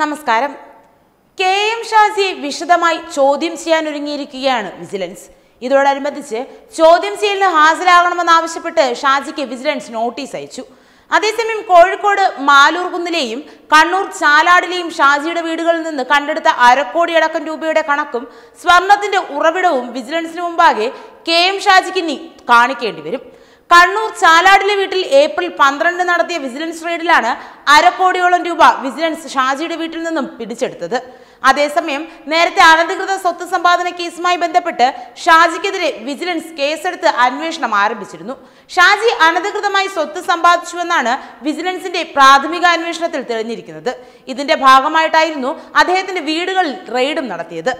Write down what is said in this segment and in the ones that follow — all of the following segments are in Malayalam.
നമസ്കാരം കെ എം ഷാസിയെ വിശദമായി ചോദ്യം ചെയ്യാൻ ഒരുങ്ങിയിരിക്കുകയാണ് വിജിലൻസ് ഇതോടനുബന്ധിച്ച് ചോദ്യം ചെയ്യലിന് ഹാജരാകണമെന്നാവശ്യപ്പെട്ട് ഷാജിക്ക് വിജിലൻസ് നോട്ടീസ് അയച്ചു അതേസമയം കോഴിക്കോട് മാലൂർ കുന്നിലെയും കണ്ണൂർ ചാലാടിലെയും ഷാജിയുടെ വീടുകളിൽ നിന്ന് കണ്ടെടുത്ത അരക്കോടിയടക്കം രൂപയുടെ കണക്കും സ്വർണത്തിന്റെ ഉറവിടവും വിജിലൻസിന് മുമ്പാകെ കെ എം ഷാജിക്ക് ഇനി കാണിക്കേണ്ടി വരും കണ്ണൂർ ചാലാടിലെ വീട്ടിൽ ഏപ്രിൽ പന്ത്രണ്ട് നടത്തിയ വിജിലൻസ് റെയ്ഡിലാണ് അരക്കോടിയോളം രൂപ വിജിലൻസ് ഷാജിയുടെ വീട്ടിൽ നിന്നും പിടിച്ചെടുത്തത് അതേസമയം നേരത്തെ അനധികൃത സ്വത്ത് സമ്പാദന കേസുമായി ബന്ധപ്പെട്ട് ഷാജിക്കെതിരെ വിജിലൻസ് കേസെടുത്ത് അന്വേഷണം ആരംഭിച്ചിരുന്നു ഷാജി അനധികൃതമായി സ്വത്ത് സമ്പാദിച്ചുവെന്നാണ് വിജിലൻസിന്റെ പ്രാഥമിക അന്വേഷണത്തിൽ തെളിഞ്ഞിരിക്കുന്നത് ഇതിന്റെ ഭാഗമായിട്ടായിരുന്നു അദ്ദേഹത്തിന്റെ വീടുകളിൽ റെയ്ഡും നടത്തിയത്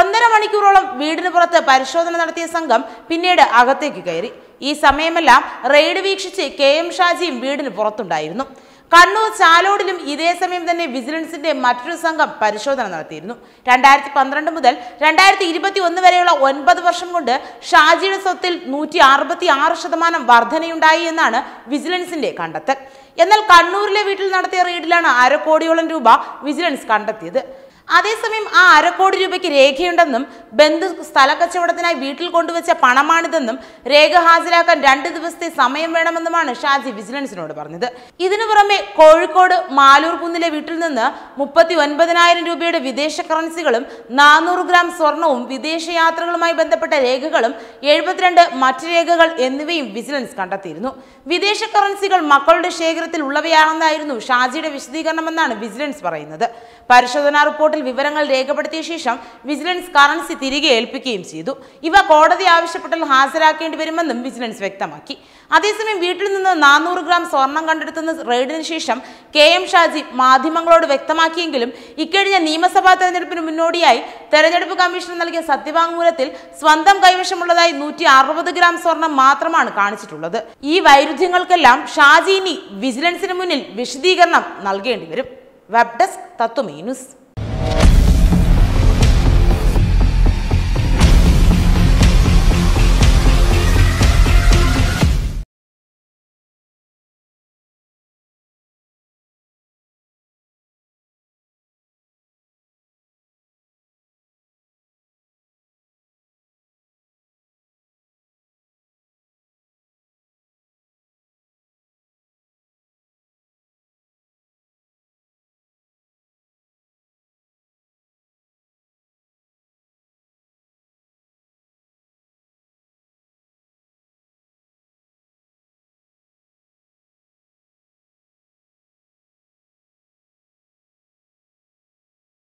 ഒന്നര മണിക്കൂറോളം വീടിന് പുറത്ത് പരിശോധന നടത്തിയ സംഘം പിന്നീട് അകത്തേക്ക് കയറി ഈ സമയമെല്ലാം റെയ്ഡ് വീക്ഷിച്ച് കെ എം ഷാജിയും വീടിന് പുറത്തുണ്ടായിരുന്നു കണ്ണൂർ ചാലോടിലും ഇതേ സമയം തന്നെ വിജിലൻസിന്റെ മറ്റൊരു സംഘം പരിശോധന നടത്തിയിരുന്നു രണ്ടായിരത്തി പന്ത്രണ്ട് മുതൽ രണ്ടായിരത്തി ഇരുപത്തി ഒന്ന് വരെയുള്ള ഒൻപത് വർഷം കൊണ്ട് ഷാജിയുടെ സ്വത്തിൽ നൂറ്റി അറുപത്തി ആറ് ശതമാനം വർധനയുണ്ടായി എന്നാണ് വിജിലൻസിന്റെ കണ്ടെത്തൽ എന്നാൽ കണ്ണൂരിലെ വീട്ടിൽ നടത്തിയ റെയ്ഡിലാണ് അരക്കോടിയോളം രൂപ വിജിലൻസ് കണ്ടെത്തിയത് അതേസമയം ആ അരക്കോടി രൂപയ്ക്ക് രേഖയുണ്ടെന്നും ബന്ധു സ്ഥലക്കച്ചവടത്തിനായി വീട്ടിൽ കൊണ്ടുവച്ച പണമാണിതെന്നും രേഖ ഹാജരാക്കാൻ രണ്ട് ദിവസത്തെ സമയം വേണമെന്നുമാണ് ഷാജി വിജിലൻസിനോട് പറഞ്ഞത് ഇതിനു പുറമെ കോഴിക്കോട് മാലൂർ കുന്നിലെ വീട്ടിൽ നിന്ന് മുപ്പത്തി ഒൻപതിനായിരം രൂപയുടെ വിദേശ കറൻസികളും നാനൂറ് ഗ്രാം സ്വർണവും വിദേശയാത്രകളുമായി ബന്ധപ്പെട്ട രേഖകളും എഴുപത്തിരണ്ട് മറ്റ് രേഖകൾ എന്നിവയും വിജിലൻസ് കണ്ടെത്തിയിരുന്നു വിദേശ കറൻസികൾ മക്കളുടെ ശേഖരത്തിൽ ഉള്ളവയാണെന്നായിരുന്നു ഷാജിയുടെ വിശദീകരണമെന്നാണ് വിജിലൻസ് പറയുന്നത് പരിശോധനാ റിപ്പോർട്ടിൽ വിവരങ്ങൾ രേഖപ്പെടുത്തിയ ശേഷം വിജിലൻസ് കറൻസി തിരികെ ഏൽപ്പിക്കുകയും ചെയ്തു ഇവ കോടതി ആവശ്യപ്പെട്ടാൽ ഹാജരാക്കേണ്ടി വരുമെന്നും വിജിലൻസ് വ്യക്തമാക്കി അതേസമയം വീട്ടിൽ നിന്ന് നാനൂറ് ഗ്രാം സ്വർണം കണ്ടെടുത്തുന്ന റെയ്ഡിന് ശേഷം കെ എം ഷാജി മാധ്യമങ്ങളോട് വ്യക്തമാക്കിയെങ്കിലും ഇക്കഴിഞ്ഞ നിയമസഭാ തെരഞ്ഞെടുപ്പിന് മുന്നോടിയായി തെരഞ്ഞെടുപ്പ് കമ്മീഷൻ നൽകിയ സത്യവാങ്മൂലത്തിൽ സ്വന്തം കൈവശമുള്ളതായി നൂറ്റി അറുപത് ഗ്രാം സ്വർണം മാത്രമാണ് കാണിച്ചിട്ടുള്ളത് ഈ വൈരുദ്ധ്യങ്ങൾക്കെല്ലാം ഷാജി ഇനി വിജിലൻസിന് മുന്നിൽ വിശദീകരണം നൽകേണ്ടി വരും വെബ് ഡെസ്ക് തത്വമീനുസ്